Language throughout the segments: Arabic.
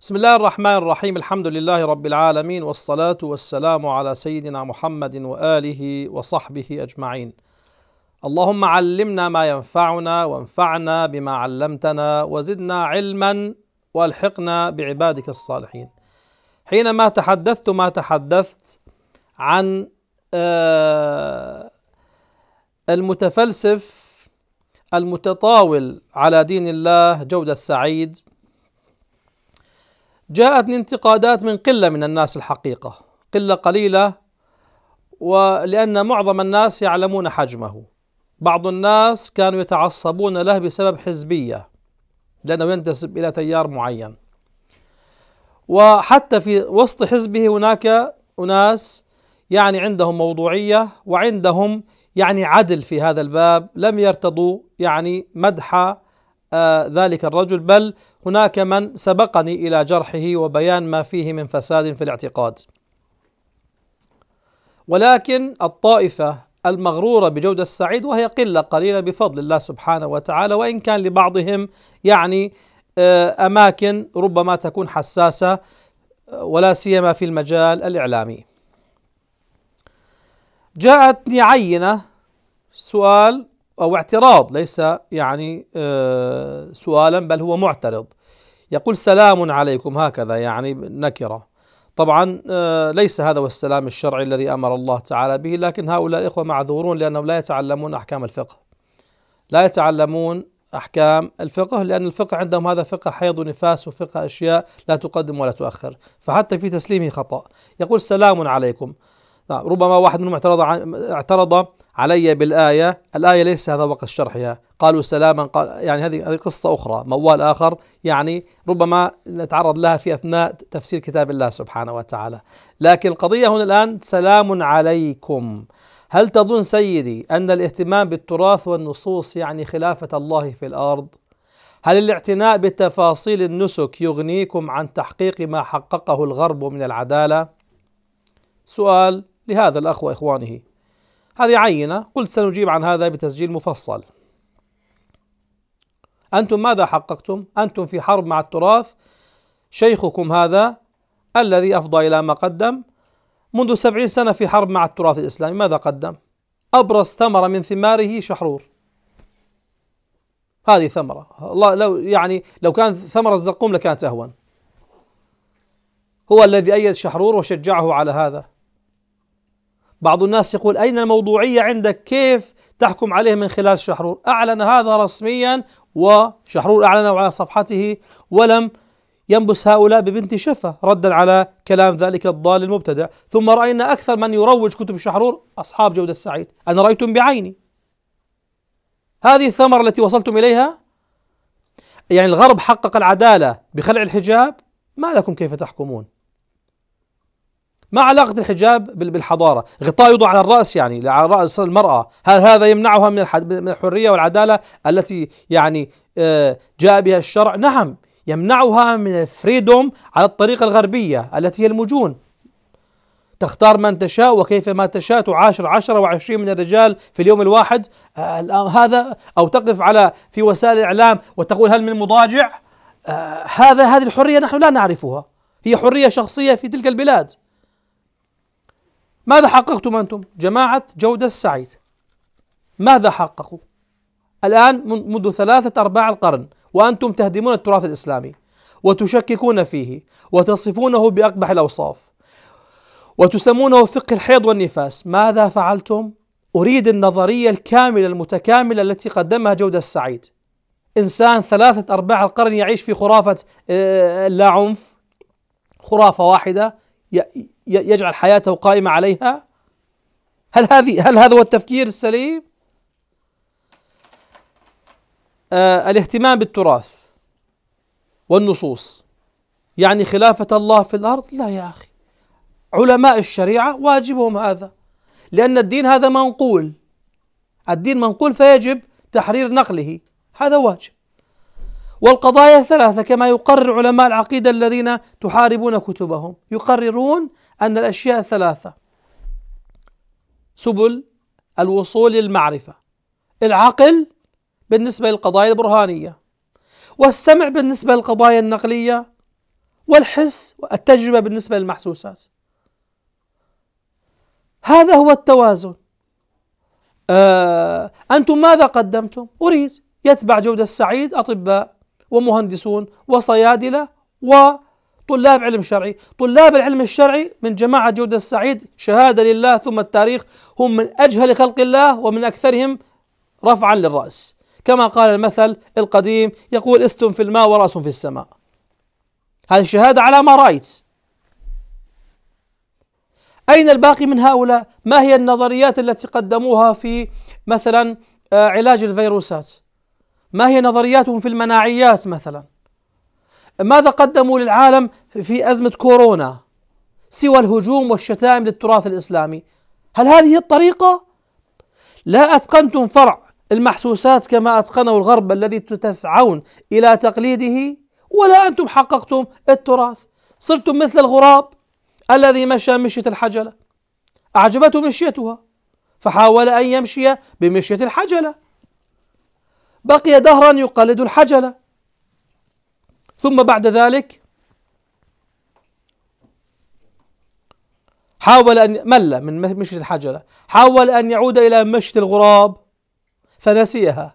بسم الله الرحمن الرحيم الحمد لله رب العالمين والصلاة والسلام على سيدنا محمد وآله وصحبه أجمعين اللهم علمنا ما ينفعنا وانفعنا بما علمتنا وزدنا علما والحقنا بعبادك الصالحين حينما تحدثت ما تحدثت عن المتفلسف المتطاول على دين الله جودة السعيد جاءتني انتقادات من قلة من الناس الحقيقة قلة قليلة ولأن معظم الناس يعلمون حجمه بعض الناس كانوا يتعصبون له بسبب حزبية لأنه ينتسب إلى تيار معين وحتى في وسط حزبه هناك أناس يعني عندهم موضوعية وعندهم يعني عدل في هذا الباب لم يرتضوا يعني مدح آه ذلك الرجل بل هناك من سبقني إلى جرحه وبيان ما فيه من فساد في الاعتقاد ولكن الطائفة المغرورة بجودة السعيد وهي قلة قليلة بفضل الله سبحانه وتعالى وإن كان لبعضهم يعني آه، أماكن ربما تكون حساسة آه، ولا سيما في المجال الإعلامي جاءتني عينة سؤال أو اعتراض ليس يعني آه، سؤالا بل هو معترض يقول سلام عليكم هكذا يعني نكرة طبعا آه، ليس هذا هو السلام الشرعي الذي أمر الله تعالى به لكن هؤلاء الإخوة معذورون لأنهم لا يتعلمون أحكام الفقه لا يتعلمون أحكام الفقه لأن الفقه عندهم هذا فقه حيض ونفاس وفقه أشياء لا تقدم ولا تؤخر فحتى في تسليمه خطأ يقول سلام عليكم نعم، ربما واحد منهم اعترض اعترض علي بالآية الآية ليس هذا وقت شرحها قالوا سلاما قال يعني هذه هذه قصة أخرى موال آخر يعني ربما نتعرض لها في أثناء تفسير كتاب الله سبحانه وتعالى لكن القضية هنا الآن سلام عليكم هل تظن سيدي أن الاهتمام بالتراث والنصوص يعني خلافة الله في الأرض؟ هل الاعتناء بتفاصيل النسك يغنيكم عن تحقيق ما حققه الغرب من العدالة؟ سؤال لهذا الأخ وإخوانه هذه عينة قلت سنجيب عن هذا بتسجيل مفصل أنتم ماذا حققتم؟ أنتم في حرب مع التراث شيخكم هذا الذي أفضى إلى ما قدم منذ سبعين سنة في حرب مع التراث الإسلامي ماذا قدم؟ أبرز ثمرة من ثماره شحرور هذه ثمرة الله لو يعني لو كان ثمرة الزقوم لكانت أهون هو الذي أيد شحرور وشجعه على هذا بعض الناس يقول أين الموضوعية عندك كيف تحكم عليه من خلال شحرور أعلن هذا رسميا وشحرور أعلنه على صفحته ولم ينبس هؤلاء ببنت شفة ردا على كلام ذلك الضال المبتدع ثم رأينا أكثر من يروج كتب شحرور أصحاب جودة السعيد أنا رأيتم بعيني هذه الثمرة التي وصلتم إليها يعني الغرب حقق العدالة بخلع الحجاب ما لكم كيف تحكمون ما علاقة الحجاب بالحضارة غطاء يوضع على الرأس يعني على رأس المرأة هل هذا يمنعها من الحرية والعدالة التي يعني آه، جاء بها الشرع نعم يمنعها من الفريدوم على الطريقة الغربية التي هي المجون تختار من تشاء وكيف ما تشاء تعاشر عشرة وعشرين من الرجال في اليوم الواحد آه، هذا أو تقف على في وسائل الإعلام وتقول هل من مضاجع آه، هذا هذه الحرية نحن لا نعرفها هي حرية شخصية في تلك البلاد ماذا حققتم أنتم؟ جماعة جودة السعيد ماذا حققوا؟ الآن منذ ثلاثة أرباع القرن وأنتم تهدمون التراث الإسلامي وتشككون فيه وتصفونه بأقبح الأوصاف وتسمونه فقه الحيض والنفاس ماذا فعلتم؟ أريد النظرية الكاملة المتكاملة التي قدمها جودة السعيد إنسان ثلاثة أرباع القرن يعيش في خرافة آه، لا عنف خرافة واحدة يجعل حياته قائمة عليها هل هذه هل هذا هو التفكير السليم؟ آه الاهتمام بالتراث والنصوص يعني خلافة الله في الأرض لا يا أخي علماء الشريعة واجبهم هذا لأن الدين هذا منقول الدين منقول فيجب تحرير نقله هذا واجب والقضايا ثلاثة كما يقرر علماء العقيدة الذين تحاربون كتبهم يقررون أن الأشياء ثلاثة سبل الوصول للمعرفة العقل بالنسبة للقضايا البرهانية والسمع بالنسبة للقضايا النقلية والحس والتجربة بالنسبة للمحسوسات هذا هو التوازن آه أنتم ماذا قدمتم؟ أريد يتبع جودة السعيد أطباء ومهندسون وصيادلة وطلاب علم شرعي طلاب العلم الشرعي من جماعة جودة السعيد شهادة لله ثم التاريخ هم من أجهل خلق الله ومن أكثرهم رفعا للرأس كما قال المثل القديم يقول است في الماء ورأس في السماء هذه الشهادة على ما رأيت أين الباقي من هؤلاء؟ ما هي النظريات التي قدموها في مثلا آه، علاج الفيروسات؟ ما هي نظرياتهم في المناعيات مثلا ماذا قدموا للعالم في أزمة كورونا سوى الهجوم والشتائم للتراث الإسلامي هل هذه الطريقة؟ لا أتقنتم فرع المحسوسات كما أتقنه الغرب الذي تسعون إلى تقليده ولا أنتم حققتم التراث صرتم مثل الغراب الذي مشى مشية الحجلة أعجبته مشيتها فحاول أن يمشي بمشية الحجلة بقي دهرا يقلد الحجلة ثم بعد ذلك حاول أن مل من مشية الحجلة حاول أن يعود إلى مشية الغراب فنسيها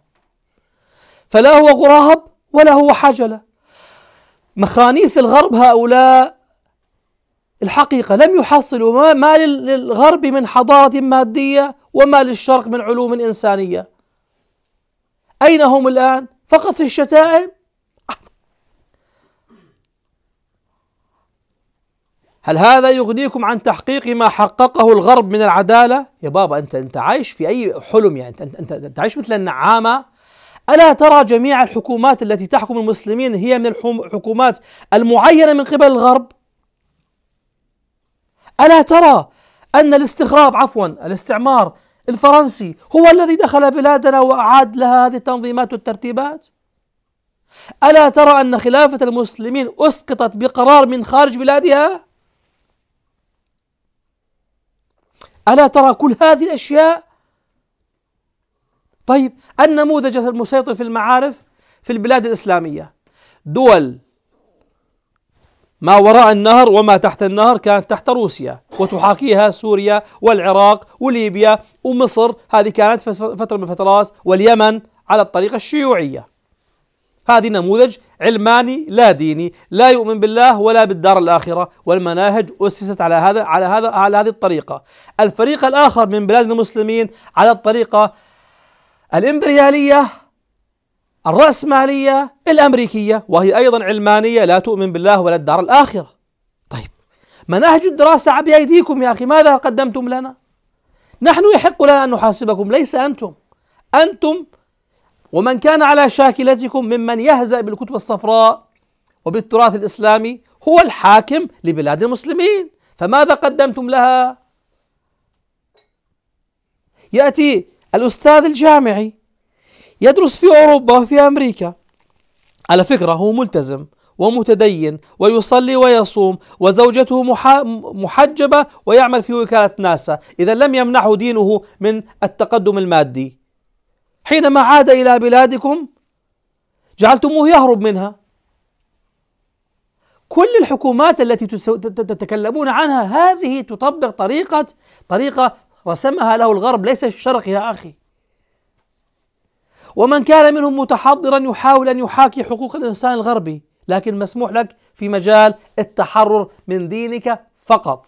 فلا هو غراب ولا هو حجلة مخانيث الغرب هؤلاء الحقيقة لم يحصلوا ما, ما للغرب من حضارة مادية وما للشرق من علوم إنسانية أين هم الآن؟ فقط في الشتائم؟ هل هذا يغنيكم عن تحقيق ما حققه الغرب من العدالة؟ يا بابا أنت أنت عايش في أي حلم يعني أنت أنت, أنت عايش مثل النعامة؟ ألا ترى جميع الحكومات التي تحكم المسلمين هي من الحكومات المعينة من قبل الغرب؟ ألا ترى أن الاستخراب عفوا الاستعمار الفرنسي هو الذي دخل بلادنا وأعاد لها هذه التنظيمات والترتيبات ألا ترى أن خلافة المسلمين أسقطت بقرار من خارج بلادها ألا ترى كل هذه الأشياء طيب النموذج المسيطر في المعارف في البلاد الإسلامية دول ما وراء النهر وما تحت النهر كانت تحت روسيا وتحاكيها سوريا والعراق وليبيا ومصر هذه كانت فترة من الفترات واليمن على الطريقة الشيوعية هذه نموذج علماني لا ديني لا يؤمن بالله ولا بالدار الآخرة والمناهج أسست على هذا على هذا على هذه الطريقة الفريق الآخر من بلاد المسلمين على الطريقة الإمبريالية الرأسمالية الأمريكية وهي أيضا علمانية لا تؤمن بالله ولا الدار الآخرة مناهج الدراسة بأيديكم يا أخي ماذا قدمتم لنا نحن يحق لنا أن نحاسبكم ليس أنتم أنتم ومن كان على شاكلتكم ممن يهزأ بالكتب الصفراء وبالتراث الإسلامي هو الحاكم لبلاد المسلمين فماذا قدمتم لها يأتي الأستاذ الجامعي يدرس في أوروبا في أمريكا على فكرة هو ملتزم ومتدين ويصلي ويصوم وزوجته محجبة ويعمل في وكالة ناسا إذا لم يمنعه دينه من التقدم المادي حينما عاد إلى بلادكم جعلتموه يهرب منها كل الحكومات التي تتكلمون عنها هذه تطبق طريقة طريقة رسمها له الغرب ليس الشرق يا أخي ومن كان منهم متحضرا يحاول أن يحاكي حقوق الإنسان الغربي لكن مسموح لك في مجال التحرر من دينك فقط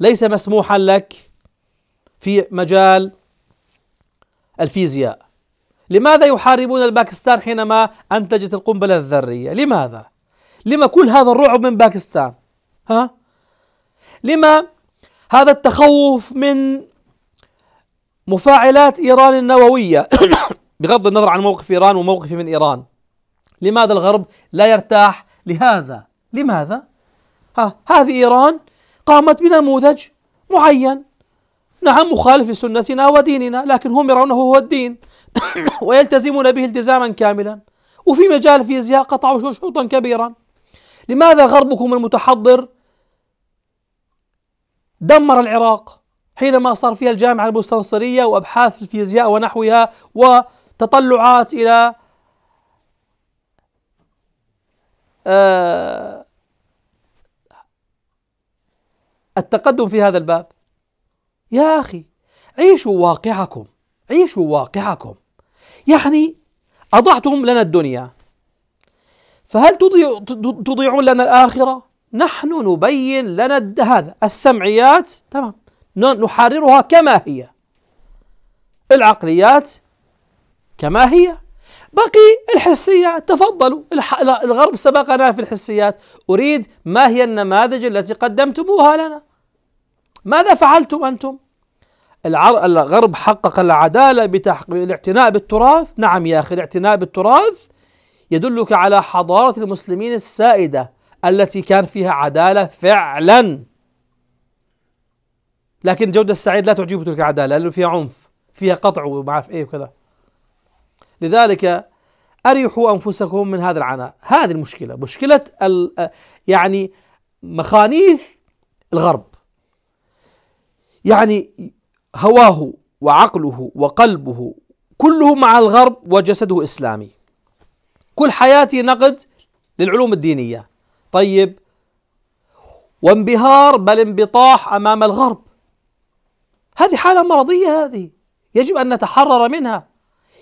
ليس مسموحا لك في مجال الفيزياء لماذا يحاربون الباكستان حينما أنتجت القنبلة الذرية لماذا لما كل هذا الرعب من باكستان ها لما هذا التخوف من مفاعلات إيران النووية بغض النظر عن موقف إيران وموقفي من إيران لماذا الغرب لا يرتاح لهذا لماذا ها هذه إيران قامت بنموذج معين نعم مخالف لسنتنا وديننا لكن هم يرونه هو الدين ويلتزمون به التزاما كاملا وفي مجال الفيزياء قطعوا شوطا كبيرا لماذا غربكم المتحضر دمر العراق حينما صار فيها الجامعة المستنصرية وأبحاث في الفيزياء ونحوها وتطلعات إلى آه، التقدم في هذا الباب يا أخي عيشوا واقعكم عيشوا واقعكم يعني أضعتم لنا الدنيا فهل تضيعون لنا الآخرة نحن نبين لنا هذا السمعيات تمام نحررها كما هي العقليات كما هي بقي الحسيات تفضلوا الغرب سبقنا في الحسيات أريد ما هي النماذج التي قدمتموها لنا ماذا فعلتم أنتم الغرب حقق العدالة بالاعتناء بالتراث نعم يا أخي الاعتناء بالتراث يدلك على حضارة المسلمين السائدة التي كان فيها عدالة فعلا لكن جودة السعيد لا تعجبه تلك العدالة لأنه فيها عنف فيها قطع وما عارف إيه وكذا لذلك أريحوا أنفسكم من هذا العناء هذه المشكلة مشكلة يعني مخانيث الغرب يعني هواه وعقله وقلبه كله مع الغرب وجسده إسلامي كل حياتي نقد للعلوم الدينية طيب وانبهار بل انبطاح أمام الغرب هذه حالة مرضية هذه يجب أن نتحرر منها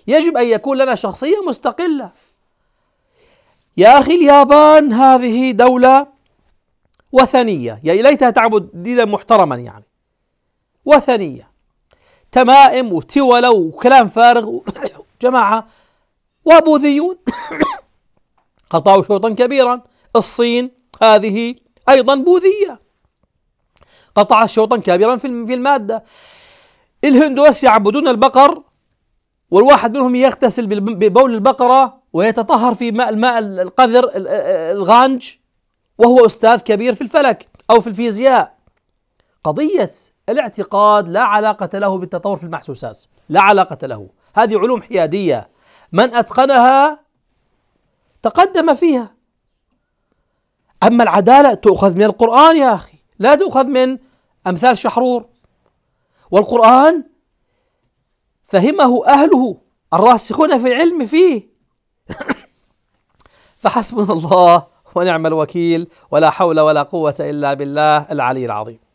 يجب أن يكون لنا شخصية مستقلة يا أخي اليابان هذه دولة وثنية يا يعني ليتها تعبد دينا محترما يعني وثنية تمائم وتولى وكلام فارغ جماعة وبوذيون قطعوا شوطا كبيرا الصين هذه أيضا بوذية قطعت شوطا كبيرا في المادة الهندوس يعبدون البقر والواحد منهم يغتسل ببول البقرة ويتطهر في ماء الماء القذر الغانج وهو أستاذ كبير في الفلك أو في الفيزياء قضية الاعتقاد لا علاقة له بالتطور في المحسوسات لا علاقة له هذه علوم حيادية من أتقنها تقدم فيها أما العدالة تؤخذ من القرآن يا أخي لا تؤخذ من أمثال شحرور والقرآن فهمه أهله الراسخون في العلم فيه فحسبنا الله ونعم الوكيل ولا حول ولا قوة إلا بالله العلي العظيم